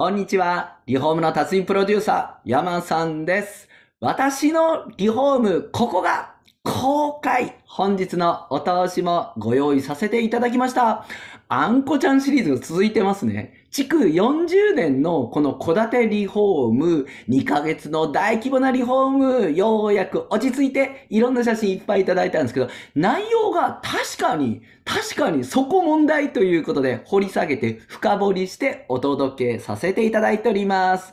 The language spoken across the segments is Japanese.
こんにちは。リフォームの達人プロデューサー、山さんです。私のリフォーム、ここが公開本日のお通しもご用意させていただきました。あんこちゃんシリーズ続いてますね。築40年のこの戸建てリフォーム、2ヶ月の大規模なリフォーム、ようやく落ち着いて、いろんな写真いっぱいいただいたんですけど、内容が確かに、確かにそこ問題ということで、掘り下げて深掘りしてお届けさせていただいております。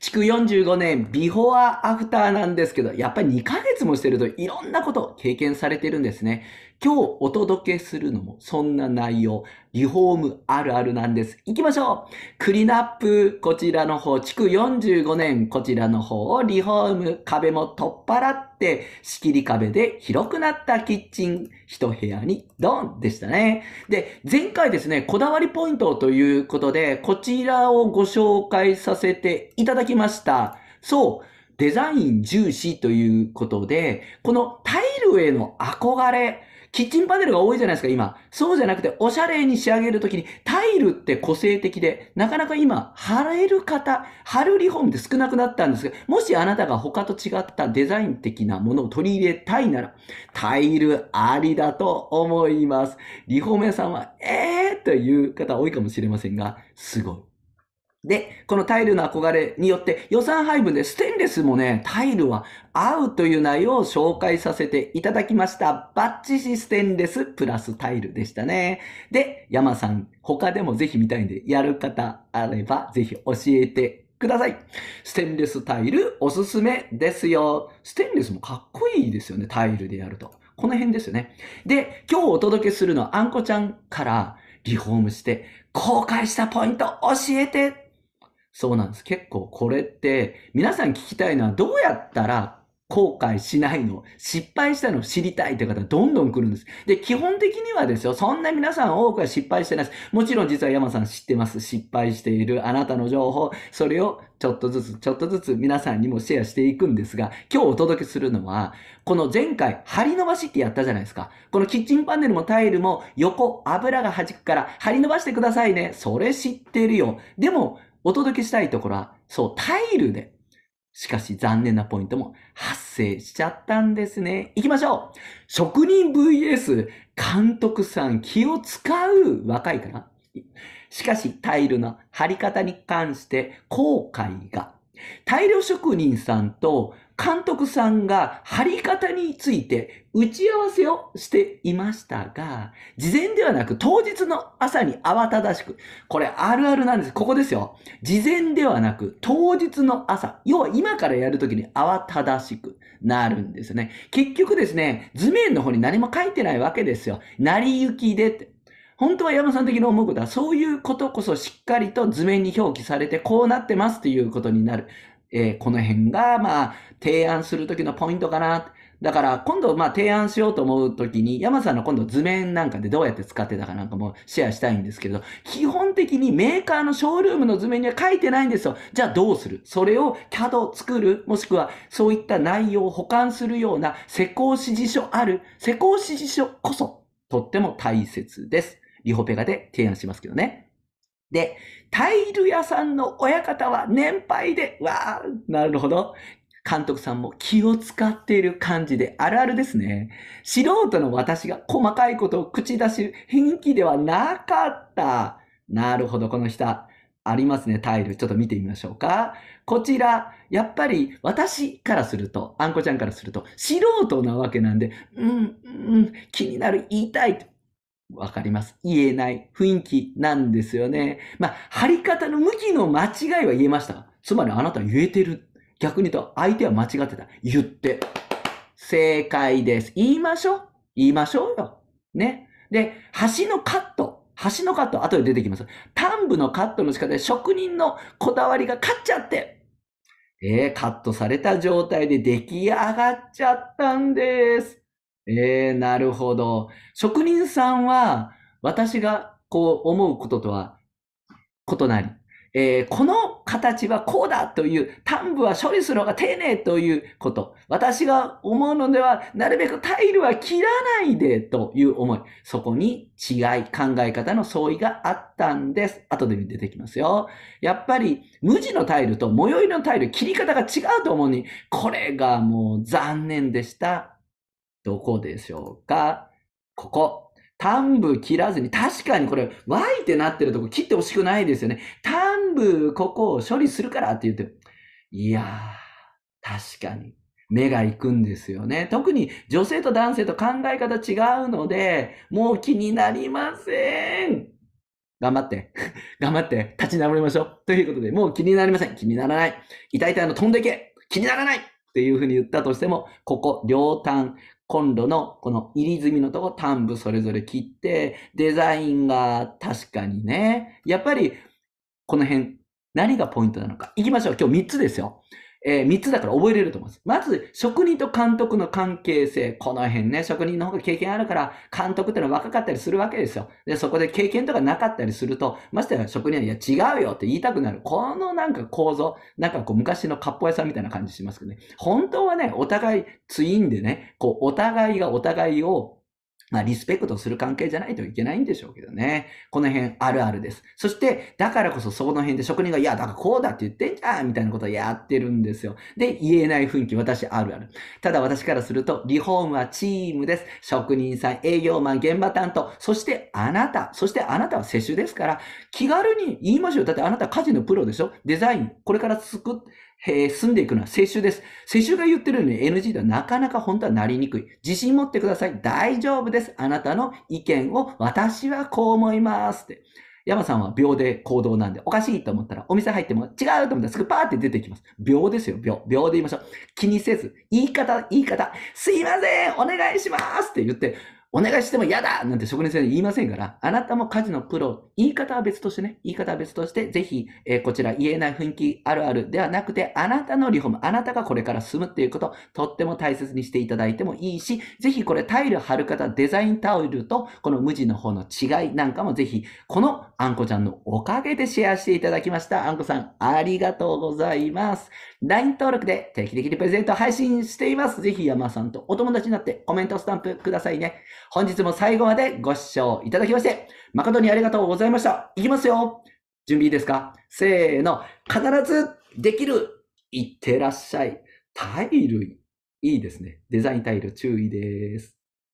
築45年、ビフォーアフターなんですけど、やっぱり2ヶ月もしてるといろんなこと経験されてるんですね。今日お届けするのもそんな内容、リフォームあるあるなんです。行きましょうクリナップ、こちらの方、築45年、こちらの方をリフォーム、壁も取っ払って、仕切り壁で広くなったキッチン、一部屋にドンでしたね。で、前回ですね、こだわりポイントということで、こちらをご紹介させていただきました。そう、デザイン重視ということで、このタイルへの憧れ、キッチンパネルが多いじゃないですか、今。そうじゃなくて、おしゃれに仕上げるときに、タイルって個性的で、なかなか今、貼れる方、貼るリフォームって少なくなったんですが、もしあなたが他と違ったデザイン的なものを取り入れたいなら、タイルありだと思います。リフォーム屋さんは、えーという方多いかもしれませんが、すごい。で、このタイルの憧れによって予算配分でステンレスもね、タイルは合うという内容を紹介させていただきました。バッチシステンレスプラスタイルでしたね。で、山さん、他でもぜひ見たいんで、やる方あればぜひ教えてください。ステンレスタイルおすすめですよ。ステンレスもかっこいいですよね、タイルでやると。この辺ですよね。で、今日お届けするのはあんこちゃんからリフォームして公開したポイント教えてそうなんです。結構これって、皆さん聞きたいのはどうやったら後悔しないの、失敗したのを知りたいって方どんどん来るんです。で、基本的にはですよ、そんな皆さん多くは失敗してないです。もちろん実は山さん知ってます。失敗しているあなたの情報、それをちょっとずつ、ちょっとずつ皆さんにもシェアしていくんですが、今日お届けするのは、この前回、張り伸ばしってやったじゃないですか。このキッチンパネルもタイルも横、油が弾くから、張り伸ばしてくださいね。それ知ってるよ。でも、お届けしたいところは、そう、タイルで。しかし残念なポイントも発生しちゃったんですね。行きましょう職人 VS 監督さん気を使う若いから。しかしタイルの貼り方に関して後悔が大量職人さんと監督さんが貼り方について打ち合わせをしていましたが、事前ではなく当日の朝に慌ただしく、これあるあるなんです。ここですよ。事前ではなく当日の朝、要は今からやるときに慌ただしくなるんですよね。結局ですね、図面の方に何も書いてないわけですよ。成り行きでって。本当は山さん的に思うことは、そういうことこそしっかりと図面に表記されて、こうなってますということになる。えー、この辺が、まあ、提案するときのポイントかな。だから、今度、まあ、提案しようと思うときに、山さんの今度図面なんかでどうやって使ってたかなんかもシェアしたいんですけど、基本的にメーカーのショールームの図面には書いてないんですよ。じゃあどうするそれを CAD 作るもしくは、そういった内容を保管するような施工指示書ある。施工指示書こそ、とっても大切です。リホペガで提案しますけどね。で、タイル屋さんの親方は年配で、わあ、なるほど。監督さんも気を使っている感じであるあるですね。素人の私が細かいことを口出し、雰囲気ではなかった。なるほど、この下。ありますね、タイル。ちょっと見てみましょうか。こちら、やっぱり私からすると、あんこちゃんからすると、素人なわけなんで、うん、うん、気になる、言いたい。わかります。言えない雰囲気なんですよね。まあ、張り方の向きの間違いは言えました。つまりあなた言えてる。逆に言うと相手は間違ってた。言って。正解です。言いましょう。言いましょうよ。ね。で、橋のカット。橋のカット、後で出てきます。端部のカットの仕方で職人のこだわりが勝っちゃって。えー、カットされた状態で出来上がっちゃったんです。ええなるほど。職人さんは、私がこう思うこととは異なり、えー、この形はこうだという、端部は処理するのが丁寧ということ。私が思うのでは、なるべくタイルは切らないでという思い。そこに違い、考え方の相違があったんです。後で出てきますよ。やっぱり、無地のタイルと最寄りのタイル、切り方が違うと思うに、これがもう残念でした。どこでしょうかここ。端部切らずに、確かにこれ、Y ってなってるとこ切ってほしくないですよね。端部、ここを処理するからって言って。いやー、確かに。目が行くんですよね。特に女性と男性と考え方違うので、もう気になりません。頑張って。頑張って。立ち直りましょう。ということで、もう気になりません。気にならない。痛い痛いの飛んでいけ。気にならない。っていうふうに言ったとしても、ここ、両端、コンロのこの入り済みのとこ端部それぞれ切って、デザインが確かにね、やっぱりこの辺何がポイントなのか。いきましょう。今日3つですよ。えー、3つだから覚えれると思います。まず、職人と監督の関係性。この辺ね、職人の方が経験あるから、監督ってのは若かったりするわけですよ。で、そこで経験とかなかったりすると、ましてや職人は、いや、違うよって言いたくなる。このなんか構造、なんかこう、昔のッ烹屋さんみたいな感じしますけどね。本当はね、お互いツインでね、こう、お互いがお互いをまあ、リスペクトする関係じゃないといけないんでしょうけどね。この辺あるあるです。そして、だからこそそこの辺で職人が、いや、だからこうだって言ってんじゃんみたいなことをやってるんですよ。で、言えない雰囲気、私あるある。ただ私からすると、リフォームはチームです。職人さん、営業マン、現場担当、そしてあなた、そしてあなたは世襲ですから、気軽に言いましょう。だってあなた家事のプロでしょデザイン、これから作っえー、進んでいくのは世襲です。世襲が言ってるのに NG とはなかなか本当はなりにくい。自信持ってください。大丈夫です。あなたの意見を私はこう思いますって。山さんは秒で行動なんで、おかしいと思ったら、お店入っても違うと思ったらすぐパーって出てきます。秒ですよ、秒。秒で言いましょう。気にせず、言い方、言い方、すいませんお願いしますって言って、お願いしても嫌だなんて職人んに言いませんから、あなたも家事のプロ、言い方は別としてね、言い方は別として、ぜひ、えー、こちら言えない雰囲気あるあるではなくて、あなたのリフォーム、あなたがこれから住むっていうこと、とっても大切にしていただいてもいいし、ぜひこれタイル貼る方、デザインタオルと、この無地の方の違いなんかもぜひ、このあんこちゃんのおかげでシェアしていただきました。あんこさん、ありがとうございます。LINE 登録で定期的にプレゼント配信しています。ぜひ山さんとお友達になってコメントスタンプくださいね。本日も最後までご視聴いただきまして、誠にありがとうございました。いきますよ。準備いいですかせーの。必ずできる。いってらっしゃい。タイル、いいですね。デザインタイル注意です。